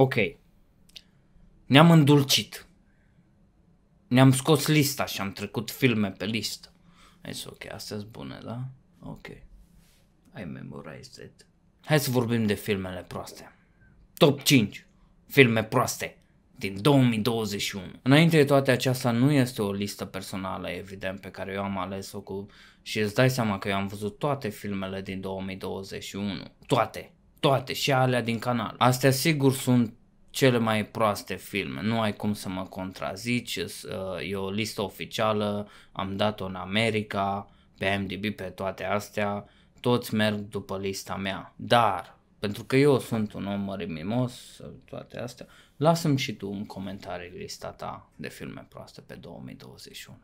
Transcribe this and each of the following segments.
ok, ne-am îndulcit, ne-am scos lista și am trecut filme pe listă. It's ok, astea sunt bune, da? Ok. I memorized it. Hai să vorbim de filmele proaste. Top 5 filme proaste din 2021. Înainte de toate, aceasta nu este o listă personală, evident, pe care eu am ales-o cu... și îți dai seama că eu am văzut toate filmele din 2021. Toate toate și alea din canal. Astea sigur sunt cele mai proaste filme, nu ai cum să mă contrazici, uh, e o listă oficială, am dat-o în America, pe MDB, pe toate astea, toți merg după lista mea. Dar, pentru că eu sunt un om mimos, toate astea, lasă-mi și tu în comentarii lista ta de filme proaste pe 2021.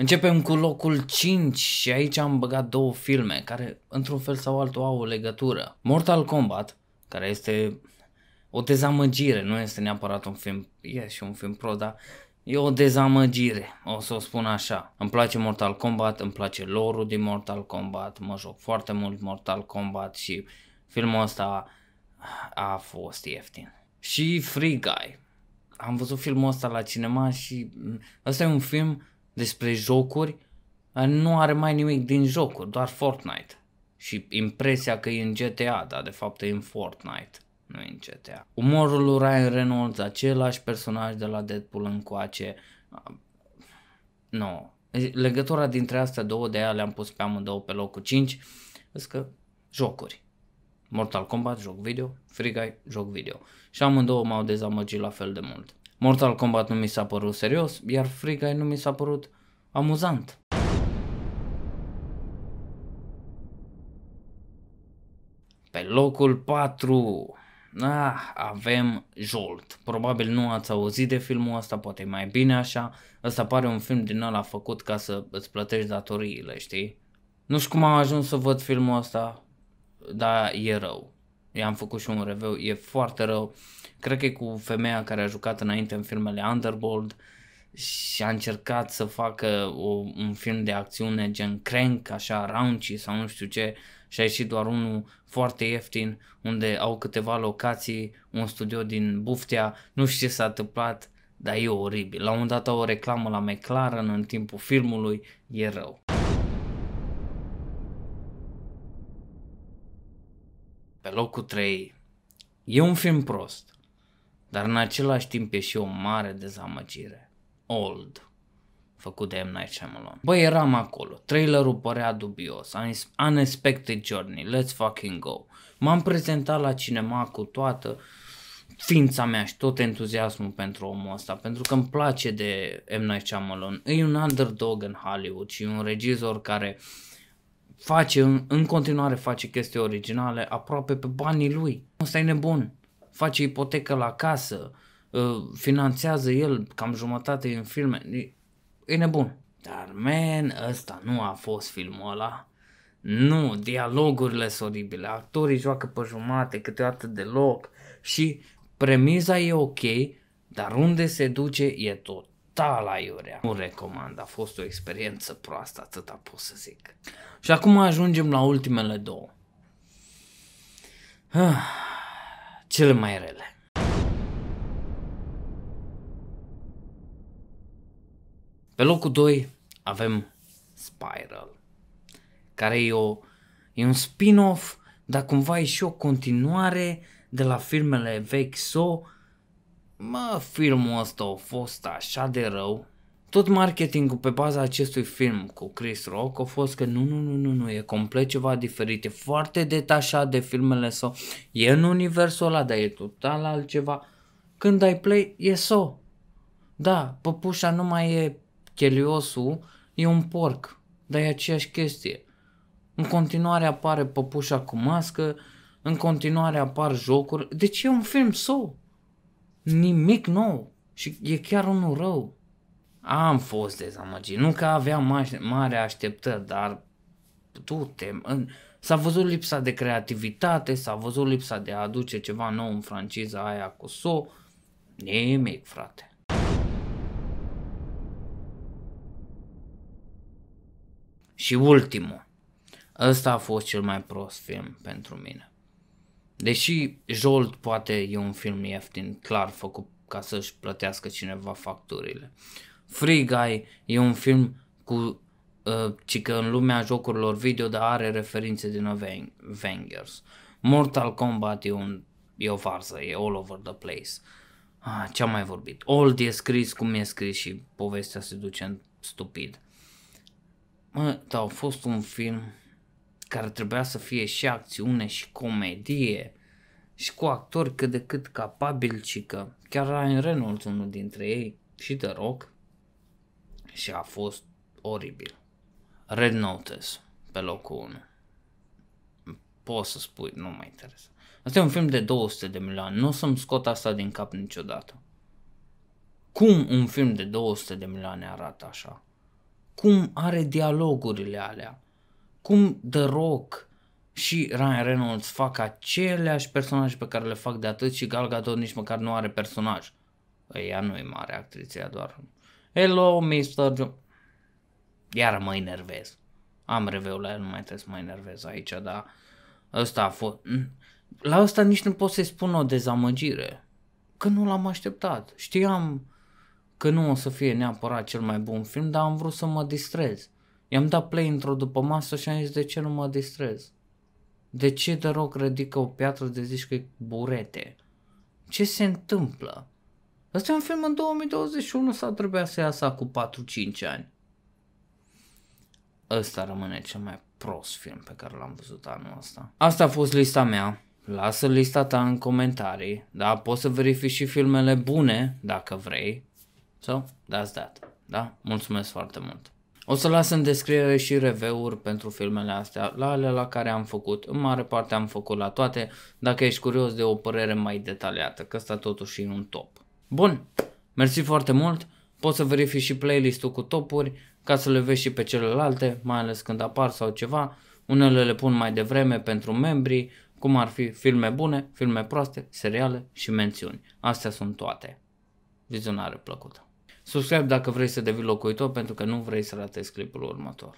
Începem cu locul 5 și aici am băgat două filme care într-un fel sau altul au o legătură. Mortal Kombat, care este o dezamăgire, nu este neapărat un film, e și un film pro, dar e o dezamăgire, o să o spun așa. Îmi place Mortal Kombat, îmi place lore din Mortal Kombat, mă joc foarte mult Mortal Kombat și filmul ăsta a fost ieftin. Și Free Guy. Am văzut filmul ăsta la cinema și mm, ăsta e un film despre jocuri, nu are mai nimic din jocuri, doar Fortnite. Și impresia că e în GTA, dar de fapt e în Fortnite, nu e în GTA. Umorul lui Ryan Reynolds, același personaj de la Deadpool încoace, nu. No. Legătura dintre astea două, de aia le-am pus pe amândouă pe locul 5, că jocuri. Mortal Kombat, joc video, Free Guy, joc video. Și amândouă m-au dezamăgit la fel de mult. Mortal Kombat nu mi s-a părut serios, iar Free Guy nu mi s-a părut amuzant. Pe locul 4 ah, avem Jolt. Probabil nu ați auzit de filmul ăsta, poate mai bine așa. Ăsta pare un film din ăla făcut ca să îți plătești datoriile, știi? Nu știu cum am ajuns să văd filmul ăsta, dar e rău i-am făcut și un review, e foarte rău. Cred că e cu femeia care a jucat înainte în filmele Underworld și a încercat să facă o, un film de acțiune gen Crank, așa, raunchy sau nu știu ce și a ieșit doar unul foarte ieftin unde au câteva locații, un studio din Buftea, nu știu ce s-a întâmplat, dar e oribil. La un dat o reclamă la McLaren în timpul filmului, e rău. pe locul 3. E un film prost, dar în același timp e și o mare dezamăgire. Old făcut de M. Night Shyamalan. Băi, eram acolo, trailerul părea dubios, unexpected journey, let's fucking go. M-am prezentat la cinema cu toată ființa mea și tot entuziasmul pentru omul ăsta, pentru că îmi place de M. Night Shyamalan. E un underdog în Hollywood și un regizor care uh, face în, în continuare face chestii originale aproape pe banii lui. Ăsta e nebun. Face ipotecă la casă, ă, finanțează el cam jumătate în filme. E, e nebun. Dar, man, ăsta nu a fost filmul ăla. Nu, dialogurile sunt oribile, actorii joacă pe jumate, câteodată deloc și premiza e ok, dar unde se duce e tot total da, aiurea. Nu recomand, a fost o experiență proastă, atâta pot să zic. Și acum ajungem la ultimele două. Ah, cele mai rele. Pe locul 2 avem Spiral, care e, o, e un spin-off, dar cumva e și o continuare de la filmele vechi So, mă, filmul ăsta a fost așa de rău. Tot marketingul pe baza acestui film cu Chris Rock a fost că nu, nu, nu, nu, nu, e complet ceva diferit, e foarte detașat de filmele sau e în universul ăla, dar e total altceva. Când ai play, e so. Da, păpușa nu mai e cheliosul, e un porc, dar e aceeași chestie. În continuare apare păpușa cu mască, în continuare apar jocuri, deci e un film so nimic nou și e chiar unul rău. Am fost dezamăgit, nu că aveam mare așteptări, dar tu te... S-a văzut lipsa de creativitate, s-a văzut lipsa de a aduce ceva nou în franciza aia cu So. Nimic, frate. Și ultimul. Ăsta a fost cel mai prost film pentru mine. Deși Jolt poate e un film ieftin, clar făcut ca să-și plătească cineva facturile. Free Guy e un film cu uh, ci că în lumea jocurilor video, dar are referințe din Avengers. Mortal Kombat e, un, e o farsă, e all over the place. Ah, ce-am mai vorbit? Old e scris cum e scris și povestea se duce în stupid. Mă, dar a fost un film care trebuia să fie și acțiune și comedie și cu actori cât de cât capabil, și că chiar Ryan Reynolds unul dintre ei și de Rock și a fost oribil. Red Notice pe locul 1. Poți să spui, nu mă interesează. Asta e un film de 200 de milioane, nu o să-mi scot asta din cap niciodată. Cum un film de 200 de milioane arată așa? Cum are dialogurile alea? cum The Rock și Ryan Reynolds fac aceleași personaje pe care le fac de atât și Gal Gadot nici măcar nu are personaj. Păi ea nu e mare actriță, ea doar... Hello, Mr. John. Iar mă enervez. Am reveul la el, nu mai trebuie să mă enervez aici, dar... Ăsta a fost... La ăsta nici nu pot să-i spun o dezamăgire. Că nu l-am așteptat. Știam că nu o să fie neapărat cel mai bun film, dar am vrut să mă distrez. I-am dat play într-o după masă și am zis de ce nu mă distrez? De ce de rog ridică o piatră de zici că e burete? Ce se întâmplă? Asta e un film în 2021 sau trebuia să iasă cu 4-5 ani? Ăsta rămâne cel mai prost film pe care l-am văzut anul ăsta. Asta a fost lista mea. Lasă lista ta în comentarii, da? Poți să verifici și filmele bune, dacă vrei. So, that's that. Da? Mulțumesc foarte mult! O să las în descriere și review-uri pentru filmele astea, la ale la care am făcut, în mare parte am făcut la toate, dacă ești curios de o părere mai detaliată, că ăsta totuși e un top. Bun, mersi foarte mult, poți să verifici și playlist-ul cu topuri, ca să le vezi și pe celelalte, mai ales când apar sau ceva, unele le pun mai devreme pentru membrii, cum ar fi filme bune, filme proaste, seriale și mențiuni. Astea sunt toate. Vizionare plăcută! Subscribe dacă vrei să devii locuitor pentru că nu vrei să ratezi clipul următor.